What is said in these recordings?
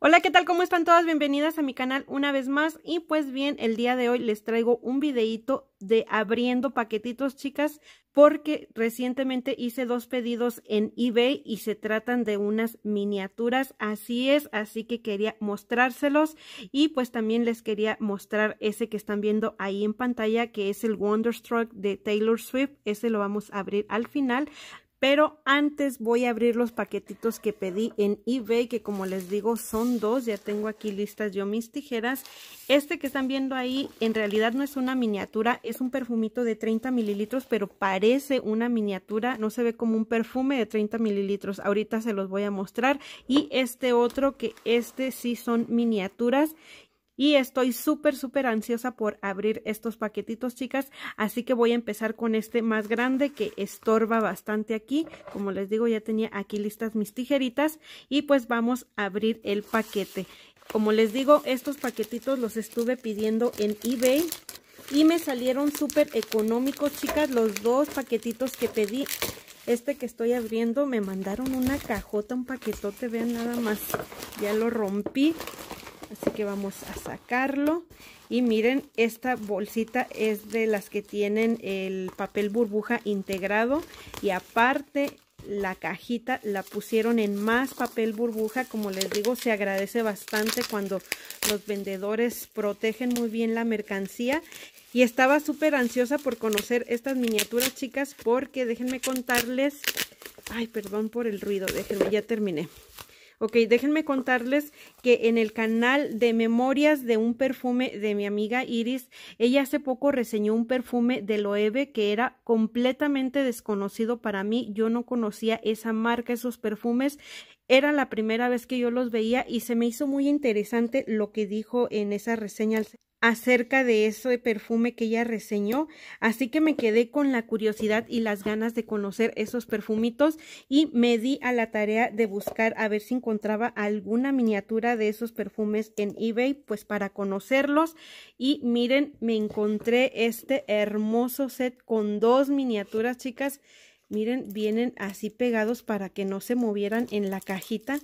Hola, ¿qué tal? ¿Cómo están todas? Bienvenidas a mi canal una vez más y pues bien, el día de hoy les traigo un videíto de abriendo paquetitos, chicas, porque recientemente hice dos pedidos en eBay y se tratan de unas miniaturas, así es, así que quería mostrárselos y pues también les quería mostrar ese que están viendo ahí en pantalla que es el Wonderstruck de Taylor Swift, ese lo vamos a abrir al final, pero antes voy a abrir los paquetitos que pedí en eBay, que como les digo son dos, ya tengo aquí listas yo mis tijeras. Este que están viendo ahí en realidad no es una miniatura, es un perfumito de 30 mililitros, pero parece una miniatura, no se ve como un perfume de 30 mililitros. Ahorita se los voy a mostrar. Y este otro que este sí son miniaturas y estoy súper, súper ansiosa por abrir estos paquetitos, chicas. Así que voy a empezar con este más grande que estorba bastante aquí. Como les digo, ya tenía aquí listas mis tijeritas. Y pues vamos a abrir el paquete. Como les digo, estos paquetitos los estuve pidiendo en eBay. Y me salieron súper económicos, chicas, los dos paquetitos que pedí. Este que estoy abriendo me mandaron una cajota, un paquetote, vean nada más. Ya lo rompí así que vamos a sacarlo y miren esta bolsita es de las que tienen el papel burbuja integrado y aparte la cajita la pusieron en más papel burbuja como les digo se agradece bastante cuando los vendedores protegen muy bien la mercancía y estaba súper ansiosa por conocer estas miniaturas chicas porque déjenme contarles ay perdón por el ruido déjenme ya terminé Ok, déjenme contarles que en el canal de Memorias de un perfume de mi amiga Iris, ella hace poco reseñó un perfume de Loewe que era completamente desconocido para mí. Yo no conocía esa marca, esos perfumes. Era la primera vez que yo los veía y se me hizo muy interesante lo que dijo en esa reseña acerca de ese perfume que ella reseñó, así que me quedé con la curiosidad y las ganas de conocer esos perfumitos y me di a la tarea de buscar a ver si encontraba alguna miniatura de esos perfumes en eBay, pues para conocerlos y miren, me encontré este hermoso set con dos miniaturas, chicas. Miren, vienen así pegados para que no se movieran en la cajita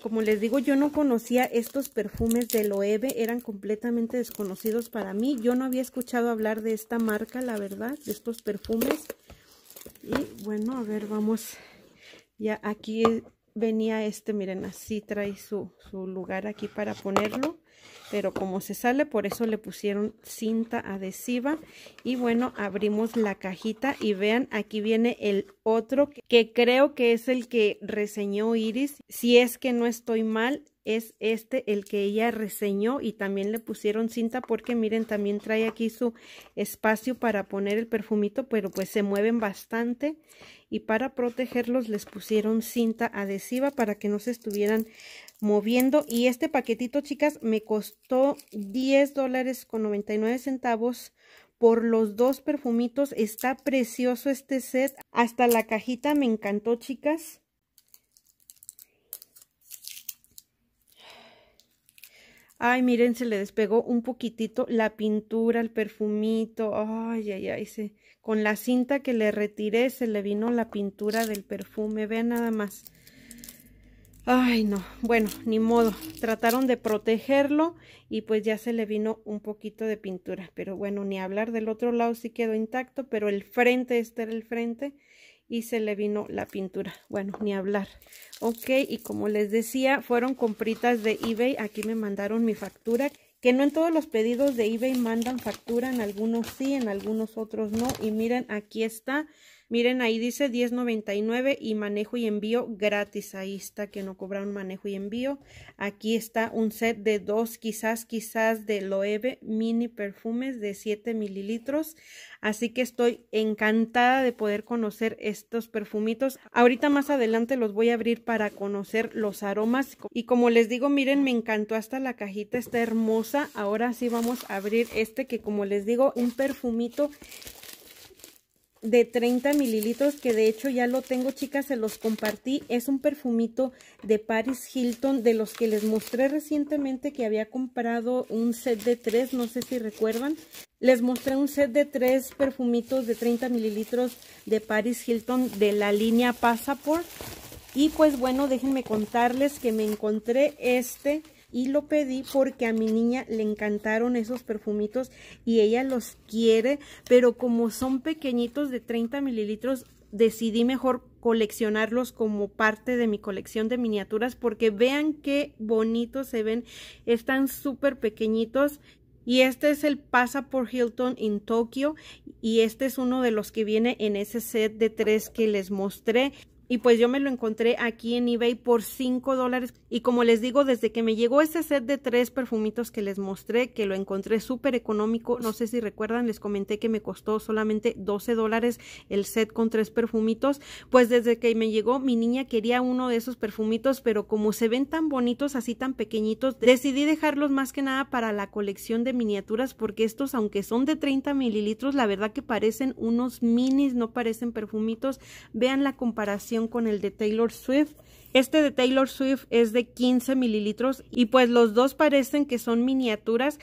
como les digo, yo no conocía estos perfumes de Loewe, eran completamente desconocidos para mí. Yo no había escuchado hablar de esta marca, la verdad, de estos perfumes. Y bueno, a ver, vamos. Ya aquí venía este, miren, así trae su, su lugar aquí para ponerlo pero como se sale por eso le pusieron cinta adhesiva y bueno abrimos la cajita y vean aquí viene el otro que creo que es el que reseñó Iris si es que no estoy mal es este el que ella reseñó y también le pusieron cinta porque miren también trae aquí su espacio para poner el perfumito pero pues se mueven bastante y para protegerlos les pusieron cinta adhesiva para que no se estuvieran moviendo y este paquetito chicas me costó 10 dólares con 99 centavos por los dos perfumitos está precioso este set hasta la cajita me encantó chicas Ay, miren, se le despegó un poquitito la pintura, el perfumito. Ay, ay, ay, con la cinta que le retiré se le vino la pintura del perfume. Vean nada más. Ay, no, bueno, ni modo. Trataron de protegerlo y pues ya se le vino un poquito de pintura. Pero bueno, ni hablar del otro lado sí quedó intacto, pero el frente, este era el frente y se le vino la pintura. Bueno, ni hablar. Ok, y como les decía, fueron compritas de eBay. Aquí me mandaron mi factura que no en todos los pedidos de eBay mandan factura, en algunos sí, en algunos otros no. Y miren, aquí está Miren, ahí dice 10.99 y manejo y envío gratis. Ahí está que no cobra un manejo y envío. Aquí está un set de dos, quizás, quizás de Loewe mini perfumes de 7 mililitros. Así que estoy encantada de poder conocer estos perfumitos. Ahorita más adelante los voy a abrir para conocer los aromas. Y como les digo, miren, me encantó hasta la cajita, está hermosa. Ahora sí vamos a abrir este que como les digo, un perfumito de 30 mililitros que de hecho ya lo tengo chicas se los compartí es un perfumito de Paris Hilton de los que les mostré recientemente que había comprado un set de tres no sé si recuerdan les mostré un set de tres perfumitos de 30 mililitros de Paris Hilton de la línea Passaport y pues bueno déjenme contarles que me encontré este y lo pedí porque a mi niña le encantaron esos perfumitos y ella los quiere, pero como son pequeñitos de 30 mililitros, decidí mejor coleccionarlos como parte de mi colección de miniaturas porque vean qué bonitos se ven, están súper pequeñitos y este es el Pasa por Hilton en Tokio y este es uno de los que viene en ese set de tres que les mostré y pues yo me lo encontré aquí en eBay por 5 dólares y como les digo desde que me llegó ese set de tres perfumitos que les mostré que lo encontré súper económico no sé si recuerdan les comenté que me costó solamente 12 dólares el set con tres perfumitos pues desde que me llegó mi niña quería uno de esos perfumitos pero como se ven tan bonitos así tan pequeñitos decidí dejarlos más que nada para la colección de miniaturas porque estos aunque son de 30 mililitros la verdad que parecen unos minis no parecen perfumitos vean la comparación con el de Taylor Swift. Este de Taylor Swift es de 15 mililitros y pues los dos parecen que son miniaturas.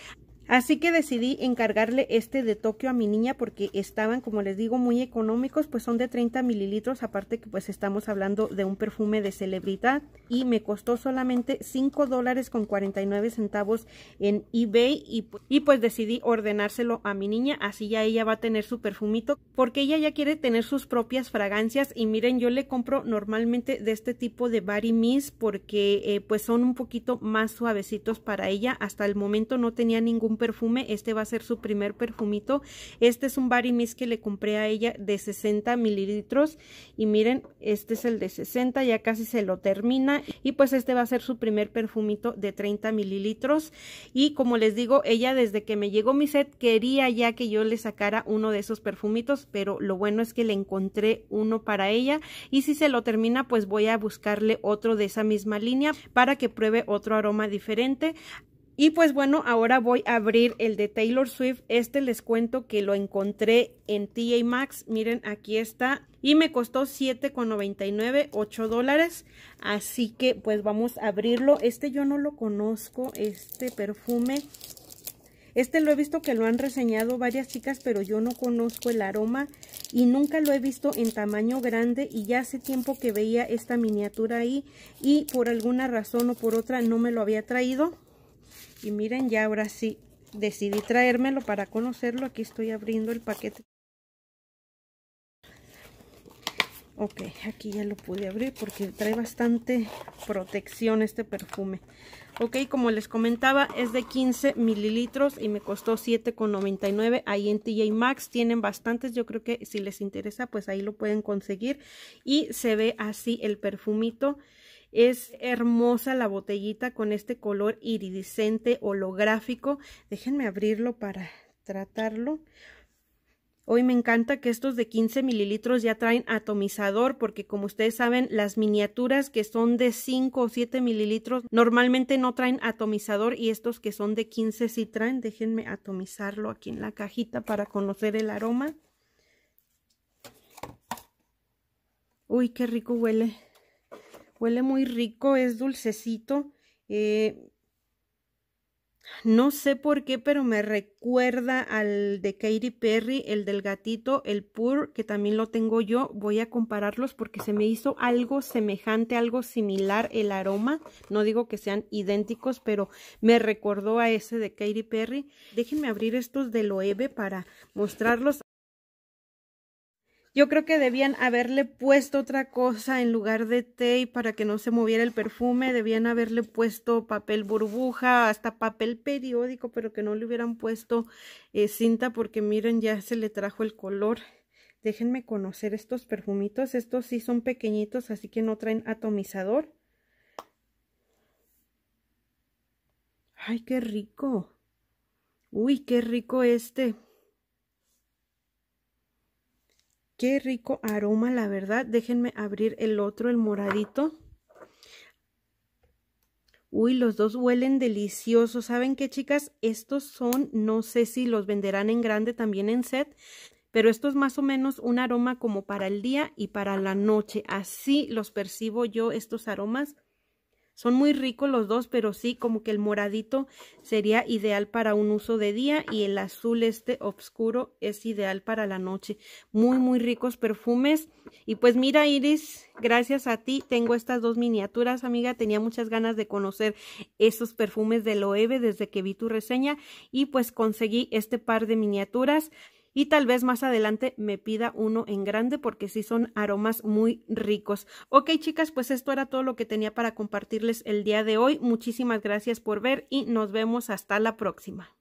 Así que decidí encargarle este de Tokio a mi niña porque estaban, como les digo, muy económicos, pues son de 30 mililitros, aparte que pues estamos hablando de un perfume de celebridad y me costó solamente 5 dólares con 49 centavos en eBay y, pues decidí ordenárselo a mi niña, así ya ella va a tener su perfumito porque ella ya quiere tener sus propias fragancias y miren, yo le compro normalmente de este tipo de Body miss porque eh, pues son un poquito más suavecitos para ella, hasta el momento no tenía ningún perfume. Este va a ser su primer perfumito. Este es un Body mis que le compré a ella de 60 mililitros. Y miren, este es el de 60, ya casi se lo termina. Y pues este va a ser su primer perfumito de 30 mililitros. Y como les digo, ella desde que me llegó mi set quería ya que yo le sacara uno de esos perfumitos. Pero lo bueno es que le encontré uno para ella. Y si se lo termina, pues voy a buscarle otro de esa misma línea para que pruebe otro aroma diferente. Y pues bueno, ahora voy a abrir el de Taylor Swift. Este les cuento que lo encontré en TA Max. Miren, aquí está. Y me costó $7,99, dólares. Así que pues vamos a abrirlo. Este yo no lo conozco, este perfume. Este lo he visto que lo han reseñado varias chicas, pero yo no conozco el aroma y nunca lo he visto en tamaño grande y ya hace tiempo que veía esta miniatura ahí y por alguna razón o por otra no me lo había traído. Y miren, ya ahora sí decidí traérmelo para conocerlo. Aquí estoy abriendo el paquete. Ok, aquí ya lo pude abrir porque trae bastante protección este perfume. Ok, como les comentaba, es de 15 mililitros y me costó 7,99 ahí en TJ Maxx. Tienen bastantes, yo creo que si les interesa, pues ahí lo pueden conseguir. Y se ve así el perfumito. Es hermosa la botellita con este color iridiscente holográfico. Déjenme abrirlo para tratarlo. Hoy me encanta que estos de 15 mililitros ya traen atomizador porque como ustedes saben las miniaturas que son de 5 o 7 mililitros normalmente no traen atomizador y estos que son de 15 sí traen. Déjenme atomizarlo aquí en la cajita para conocer el aroma. Uy, qué rico huele. Huele muy rico, es dulcecito. Eh, no sé por qué, pero me recuerda al de Katy Perry, el del gatito, el Pur, que también lo tengo yo. Voy a compararlos porque se me hizo algo semejante, algo similar el aroma. No digo que sean idénticos, pero me recordó a ese de Katy Perry. Déjenme abrir estos de Loewe para mostrarlos. Yo creo que debían haberle puesto otra cosa en lugar de té para que no se moviera el perfume. Debían haberle puesto papel burbuja, hasta papel periódico, pero que no le hubieran puesto eh, cinta porque miren, ya se le trajo el color. Déjenme conocer estos perfumitos. Estos sí son pequeñitos, así que no traen atomizador. ¡Ay, qué rico! ¡Uy, qué rico este! Qué rico aroma, la verdad. Déjenme abrir el otro, el moradito. Uy, los dos huelen deliciosos. ¿Saben qué, chicas? Estos son, no sé si los venderán en grande también en set, pero esto es más o menos un aroma como para el día y para la noche. Así los percibo yo, estos aromas. Son muy ricos los dos, pero sí, como que el moradito sería ideal para un uso de día y el azul este oscuro es ideal para la noche. Muy, muy ricos perfumes. Y pues mira, Iris, gracias a ti tengo estas dos miniaturas, amiga. Tenía muchas ganas de conocer esos perfumes de Loewe desde que vi tu reseña y pues conseguí este par de miniaturas y tal vez más adelante me pida uno en grande porque sí son aromas muy ricos. Ok chicas, pues esto era todo lo que tenía para compartirles el día de hoy. Muchísimas gracias por ver y nos vemos hasta la próxima.